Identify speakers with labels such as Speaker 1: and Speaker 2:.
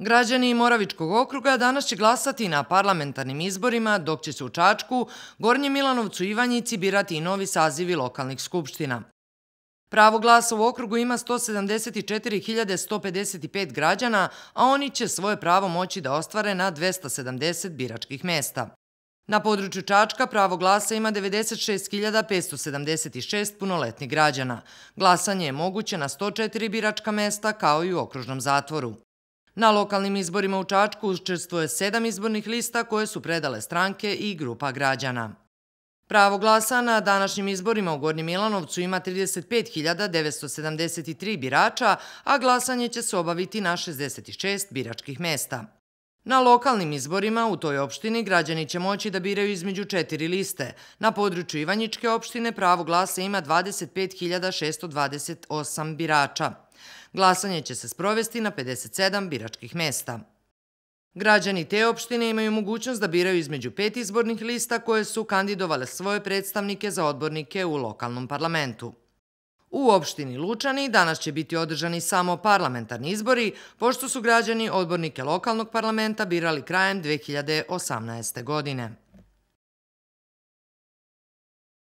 Speaker 1: Građani Moravičkog okruga danas će glasati na parlamentarnim izborima, dok će se u Čačku, Gornji Milanovcu i Ivanjici birati i novi sazivi lokalnih skupština. Pravo glasa u okrugu ima 174.155 građana, a oni će svoje pravo moći da ostvare na 270 biračkih mesta. Na području Čačka pravo glasa ima 96.576 punoletnih građana. Glasanje je moguće na 104 biračka mesta kao i u okružnom zatvoru. Na lokalnim izborima u Čačku učestvuje sedam izbornih lista koje su predale stranke i grupa građana. Pravo glasa na današnjim izborima u Gornjem Milanovcu ima 35.973 birača, a glasanje će se obaviti na 66 biračkih mesta. Na lokalnim izborima u toj opštini građani će moći da biraju između četiri liste. Na području Ivanjičke opštine pravo glasa ima 25.628 birača. Glasanje će se sprovesti na 57 biračkih mesta. Građani te opštine imaju mogućnost da biraju između pet izbornih lista koje su kandidovale svoje predstavnike za odbornike u lokalnom parlamentu. U opštini Lučani danas će biti održani samo parlamentarni izbori, pošto su građani odbornike lokalnog parlamenta birali krajem 2018. godine.